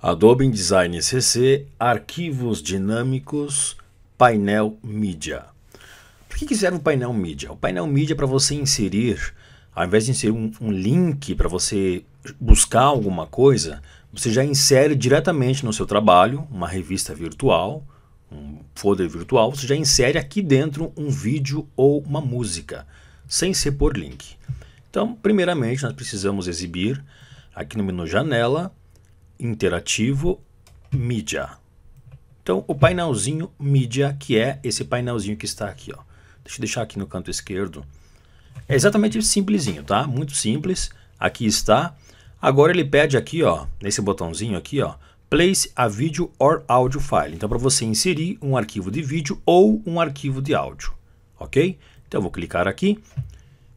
Adobe InDesign CC, arquivos dinâmicos, painel mídia. Por que, que serve o painel mídia? O painel mídia é para você inserir, ao invés de inserir um, um link para você buscar alguma coisa, você já insere diretamente no seu trabalho, uma revista virtual, um folder virtual, você já insere aqui dentro um vídeo ou uma música, sem ser por link. Então, primeiramente, nós precisamos exibir aqui no menu Janela, interativo mídia. Então, o painelzinho mídia, que é esse painelzinho que está aqui. Ó. Deixa eu deixar aqui no canto esquerdo. É exatamente simplesinho, tá? Muito simples. Aqui está. Agora ele pede aqui, ó, nesse botãozinho aqui, ó, place a video or audio file. Então, para você inserir um arquivo de vídeo ou um arquivo de áudio, ok? Então, eu vou clicar aqui.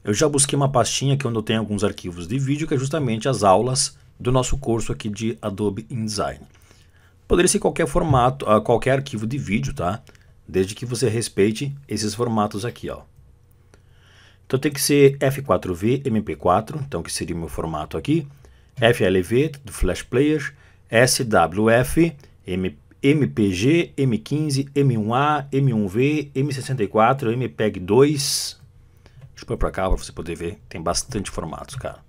Eu já busquei uma pastinha aqui é onde eu tenho alguns arquivos de vídeo, que é justamente as aulas do nosso curso aqui de Adobe InDesign. Poderia ser qualquer formato, ah, qualquer arquivo de vídeo, tá? Desde que você respeite esses formatos aqui, ó. Então tem que ser F4V, MP4, então que seria o meu formato aqui, FLV do Flash Player, SWF, MPG, M15, M1A, M1V, M64, MPEG 2. Deixa eu pôr pra cá pra você poder ver. Tem bastante formatos, cara.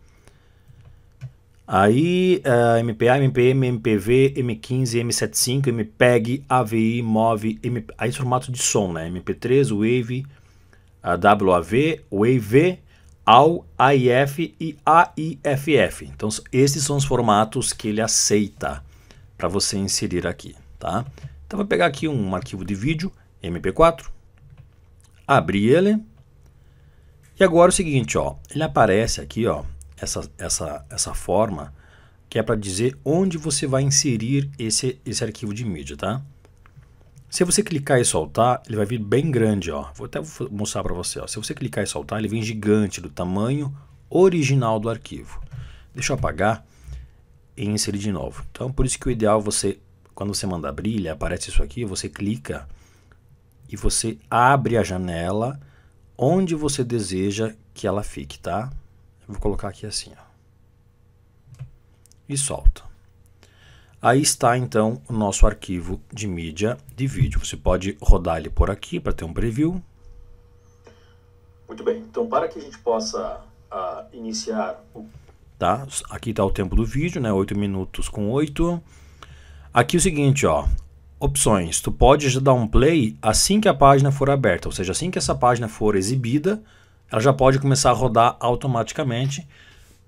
Aí, uh, eh, MPA, MPM, MPV, M15, M75, MPEG, AVI, MOV, M... aí formato de som, né? MP3, WAV, uh, eh, WAV, WAV, AU, AIF e AIFF. Então, esses são os formatos que ele aceita para você inserir aqui, tá? Então, vou pegar aqui um arquivo de vídeo, MP4, abrir ele. E agora é o seguinte, ó, ele aparece aqui, ó, essa, essa, essa forma que é para dizer onde você vai inserir esse, esse arquivo de mídia, tá? Se você clicar e soltar, ele vai vir bem grande, ó. Vou até mostrar para você, ó. Se você clicar e soltar, ele vem gigante do tamanho original do arquivo. Deixa eu apagar e inserir de novo. Então, por isso que o ideal é você, quando você manda abrir, ele aparece isso aqui, você clica e você abre a janela onde você deseja que ela fique, tá? vou colocar aqui assim, ó. E solta. Aí está então o nosso arquivo de mídia de vídeo. Você pode rodar ele por aqui para ter um preview. Muito bem, então para que a gente possa uh, iniciar o... Tá, aqui está o tempo do vídeo, né? 8 minutos com 8. Aqui é o seguinte, ó. Opções, tu pode já dar um play assim que a página for aberta, ou seja, assim que essa página for exibida, ela já pode começar a rodar automaticamente,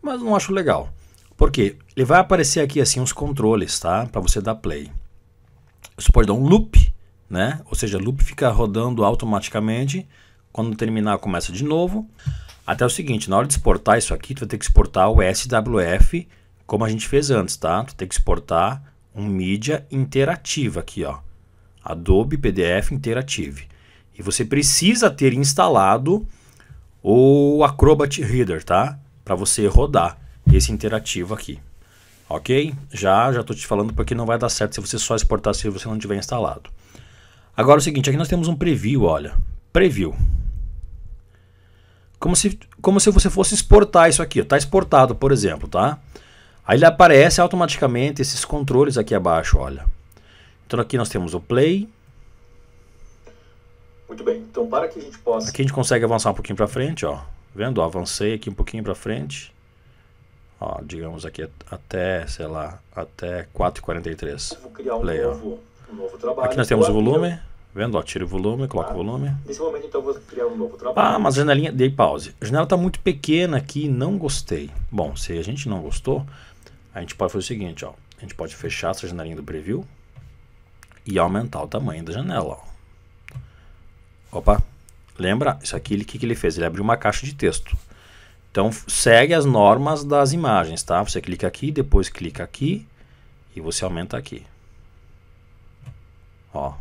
mas não acho legal. porque Ele vai aparecer aqui assim os controles, tá? Para você dar play. Você pode dar um loop, né? Ou seja, loop fica rodando automaticamente. Quando terminar, começa de novo. Até o seguinte, na hora de exportar isso aqui, tu vai ter que exportar o SWF, como a gente fez antes, tá? Tu tem que exportar um mídia interativa aqui, ó. Adobe PDF Interactive. E você precisa ter instalado ou Acrobat Reader, tá? Para você rodar esse interativo aqui. Ok? Já, já estou te falando porque não vai dar certo se você só exportar se você não tiver instalado. Agora é o seguinte, aqui nós temos um preview, olha. Preview. Como se, como se você fosse exportar isso aqui. Está exportado, por exemplo, tá? Aí ele aparece automaticamente esses controles aqui abaixo, olha. Então aqui nós temos o play, muito bem. Então, para que a gente possa. Aqui a gente consegue avançar um pouquinho para frente, ó. Vendo? Ó, avancei aqui um pouquinho para frente. Ó, digamos aqui até, sei lá, até 4h43. Vou criar um, Play, novo, um novo trabalho. Aqui nós temos o volume. Vendo? Ó, tira o volume, coloca ah, o volume. Nesse momento, então, vou criar um novo trabalho. Ah, mas a janelinha, dei pause. A janela está muito pequena aqui, não gostei. Bom, se a gente não gostou, a gente pode fazer o seguinte, ó. A gente pode fechar essa janelinha do preview e aumentar o tamanho da janela, ó. Opa, lembra? Isso aqui, o que, que ele fez? Ele abriu uma caixa de texto. Então, segue as normas das imagens, tá? Você clica aqui, depois clica aqui e você aumenta aqui. Ó,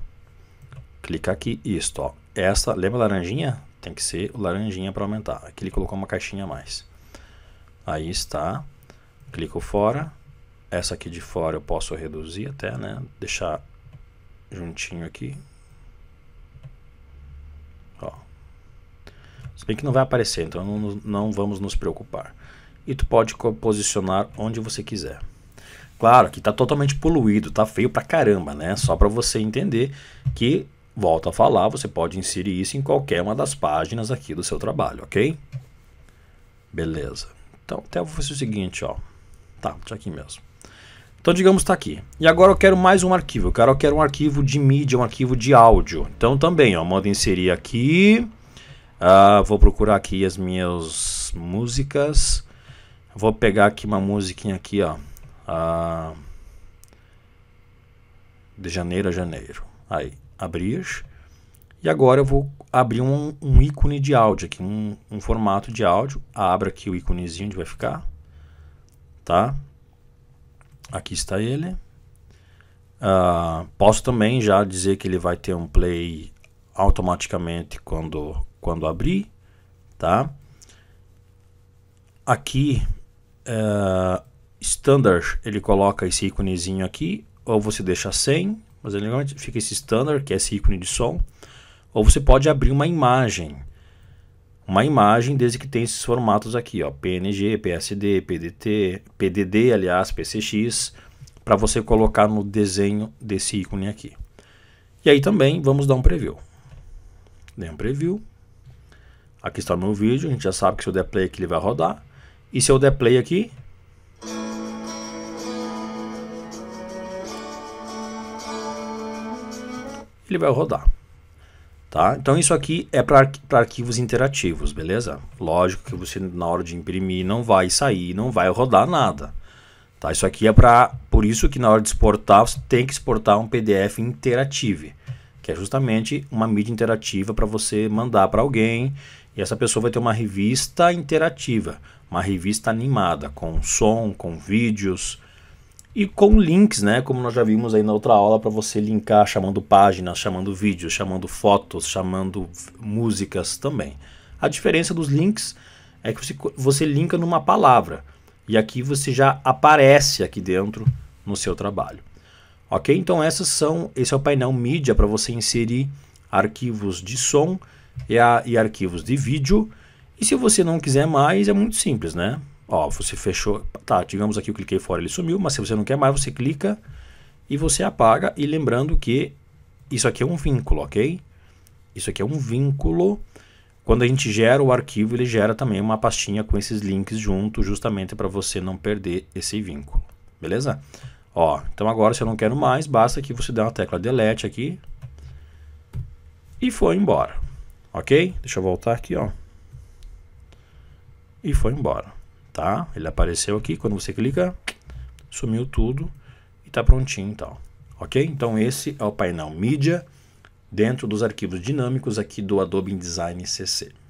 clica aqui, isto, ó. Essa, lembra laranjinha? Tem que ser laranjinha para aumentar. Aqui ele colocou uma caixinha a mais. Aí está. Clico fora. Essa aqui de fora eu posso reduzir até, né? Deixar juntinho aqui. Se bem que não vai aparecer, então não, não vamos nos preocupar. E tu pode posicionar onde você quiser. Claro que está totalmente poluído, está feio pra caramba, né? Só para você entender que, volta a falar, você pode inserir isso em qualquer uma das páginas aqui do seu trabalho, ok? Beleza. Então, até vou fazer o seguinte, ó. Tá, deixa tá aqui mesmo. Então, digamos está aqui. E agora eu quero mais um arquivo. Cara, eu quero um arquivo de mídia, um arquivo de áudio. Então, também, ó, modo inserir aqui. Uh, vou procurar aqui as minhas músicas. Vou pegar aqui uma musiquinha aqui, ó. Uh, de janeiro a janeiro. Aí, abrir. E agora eu vou abrir um, um ícone de áudio aqui, um, um, formato de áudio. Abra aqui o íconezinho onde vai ficar. Tá? Aqui está ele. Uh, posso também já dizer que ele vai ter um play automaticamente quando quando abrir, tá? Aqui, uh, standard, ele coloca esse íconezinho aqui, ou você deixa sem, mas ele fica esse standard, que é esse ícone de som, ou você pode abrir uma imagem, uma imagem desde que tem esses formatos aqui, ó, PNG, PSD, PDT, PDD, aliás, PCX, para você colocar no desenho desse ícone aqui. E aí também vamos dar um preview. Dê um preview. Aqui está o meu vídeo, a gente já sabe que se eu der play aqui ele vai rodar. E se eu der play aqui... Ele vai rodar. Tá? Então isso aqui é para arquivos interativos, beleza? Lógico que você na hora de imprimir não vai sair, não vai rodar nada. Tá? Isso aqui é para... Por isso que na hora de exportar, você tem que exportar um PDF interativo. Que é justamente uma mídia interativa para você mandar para alguém e essa pessoa vai ter uma revista interativa, uma revista animada, com som, com vídeos e com links, né? Como nós já vimos aí na outra aula, para você linkar chamando páginas, chamando vídeos, chamando fotos, chamando músicas também. A diferença dos links é que você, você linka numa palavra e aqui você já aparece aqui dentro no seu trabalho. Ok? Então essas são, esse é o painel mídia para você inserir arquivos de som e, a, e arquivos de vídeo. E se você não quiser mais, é muito simples, né? Ó, você fechou, tá, digamos aqui eu cliquei fora, ele sumiu, mas se você não quer mais, você clica e você apaga. E lembrando que isso aqui é um vínculo, ok? Isso aqui é um vínculo. Quando a gente gera o arquivo, ele gera também uma pastinha com esses links junto, justamente para você não perder esse vínculo, beleza? Ó, então agora se eu não quero mais, basta que você dê uma tecla delete aqui e foi embora. Ok? Deixa eu voltar aqui, ó. E foi embora, tá? Ele apareceu aqui, quando você clica, sumiu tudo e tá prontinho então. Ok? Então esse é o painel mídia dentro dos arquivos dinâmicos aqui do Adobe InDesign CC.